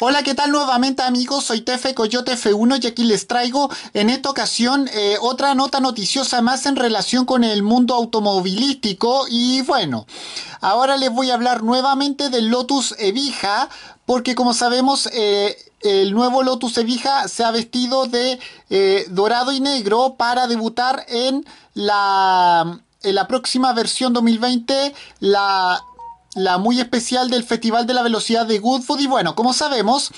Hola, ¿qué tal nuevamente amigos? Soy Tefe Coyote F1 y aquí les traigo en esta ocasión eh, otra nota noticiosa más en relación con el mundo automovilístico y bueno, ahora les voy a hablar nuevamente del Lotus Evija porque como sabemos eh, el nuevo Lotus Evija se ha vestido de eh, dorado y negro para debutar en la, en la próxima versión 2020, la la muy especial del Festival de la Velocidad de Goodwood. Y bueno, como sabemos,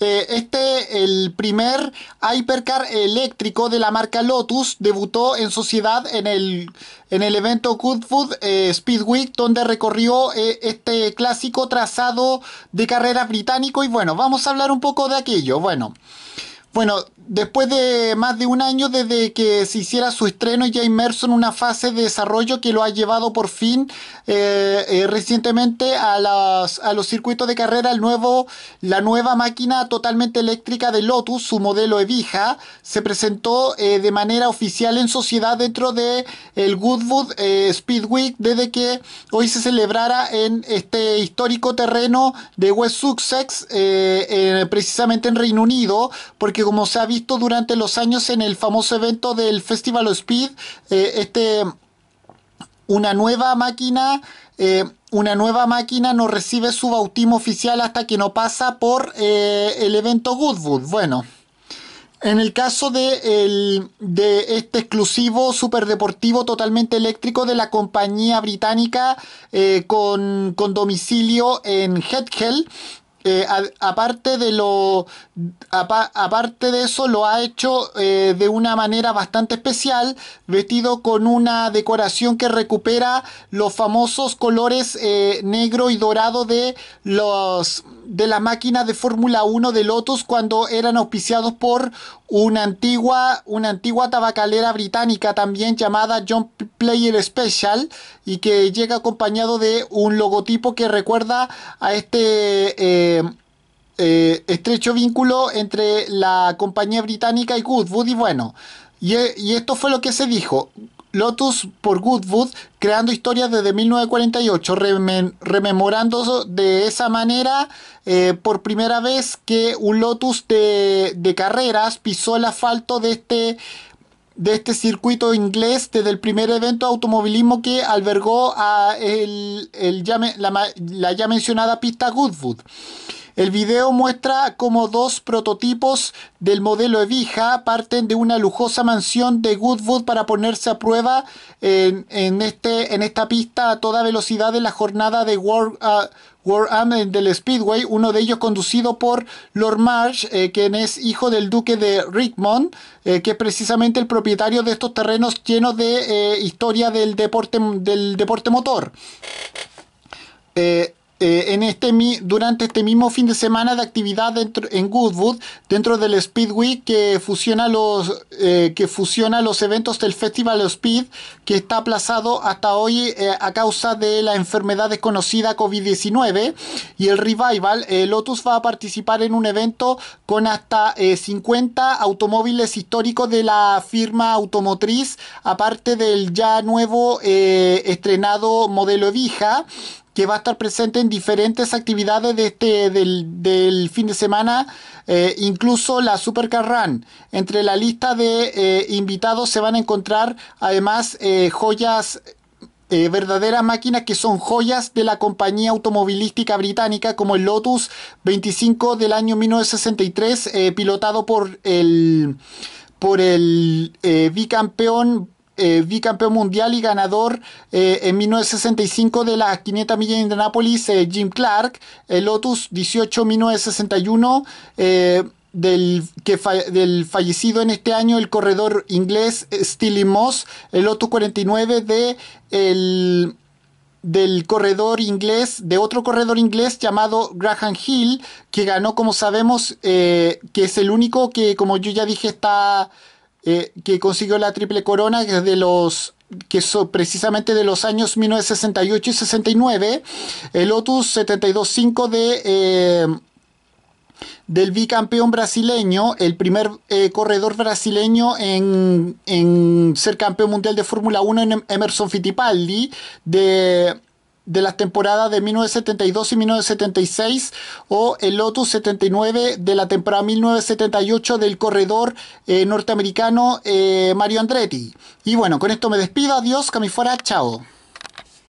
eh, este, el primer hypercar eléctrico de la marca Lotus, debutó en sociedad en el, en el evento Goodwood Speedweek eh, Speed donde recorrió eh, este clásico trazado de carreras británico. Y bueno, vamos a hablar un poco de aquello. Bueno. Bueno, después de más de un año desde que se hiciera su estreno, ya inmerso en una fase de desarrollo que lo ha llevado por fin eh, eh, recientemente a, los circuitos de carrera el nuevo, la nueva máquina totalmente eléctrica de Lotus, su modelo Evija, se presentó eh, de manera oficial en sociedad dentro de el Goodwood Speed Week desde que hoy se celebrara en este histórico terreno de West Sussex, precisamente en Reino Unido, porque como se ha visto durante los años en el famoso evento del Festival of Speed, eh, este, una nueva máquina, eh, una nueva máquina no recibe su bautismo oficial hasta que no pasa por eh, el evento Goodwood. Bueno. En el caso de, este exclusivo superdeportivo totalmente eléctrico de la compañía británica con, domicilio en Hethel, eh, aparte de lo aparte de eso lo ha hecho eh, de una manera bastante especial vestido con una decoración que recupera los famosos colores eh, negro y dorado de los de las máquinas de Fórmula 1 de Lotus cuando eran auspiciados por una antigua una antigua tabacalera británica también llamada John P Player Special y que llega acompañado de un logotipo que recuerda a este eh, eh, estrecho vínculo entre la compañía británica y Goodwood y bueno, eh, y, esto fue lo que se dijo. Lotus por Goodwood, creando historias desde 1948, rememorando de esa manera por primera vez que un Lotus de, carreras pisó el asfalto de este de este circuito inglés desde el primer evento de automovilismo que albergó a el, el la, ya mencionada pista Goodwood. El video muestra cómo dos prototipos del modelo Evija parten de una lujosa mansión de Goodwood para ponerse a prueba en, este, en esta pista a toda velocidad en la jornada de World, uh, ah, del Speedway, uno de ellos conducido por Lord Marsh, eh, quien es hijo del duque de Richmond, eh, que es precisamente el propietario de estos terrenos llenos de eh, historia del deporte, del deporte motor. Eh, en este durante este mismo fin de semana de actividad en Goodwood dentro del Speed Week que fusiona los eh, que fusiona los eventos del Festival Speed que está aplazado hasta hoy eh, a causa de la enfermedad desconocida COVID-19 y el Revival Lotus va a participar en un evento con hasta 50 automóviles históricos de la firma automotriz aparte del ya nuevo estrenado modelo Evija que va a estar presente en diferentes actividades de este, del, fin de semana, eh, incluso la Supercar Run. Entre la lista de eh, invitados se van a encontrar además eh, joyas verdaderas máquinas que son joyas de la compañía automovilística británica como el Lotus 25 del año 1963 pilotado por el por el bicampeón eh, bicampeón mundial y ganador eh, en 1965 de las 500 millas de Indianápolis, eh, Jim Clark, el Lotus 18 1961 del, que del fallecido en este año el corredor inglés Steely Moss, el Lotus 49 de el del corredor inglés, de otro corredor inglés llamado Graham Hill, que ganó, como sabemos, que es el único que, como yo ya dije, está eh, que consiguió la triple corona, que de los que precisamente de los años 1968 y 69, el Lotus 72.5 de... Eh, del bicampeón brasileño, el primer eh, corredor brasileño en, en, ser campeón mundial de Fórmula 1 en Emerson Fittipaldi, de de las temporadas de 1972 y 1976 o el Lotus 79 de la temporada 1978 del corredor eh, norteamericano eh, Mario Andretti. Y bueno, con esto me despido, adiós, camifora, chao.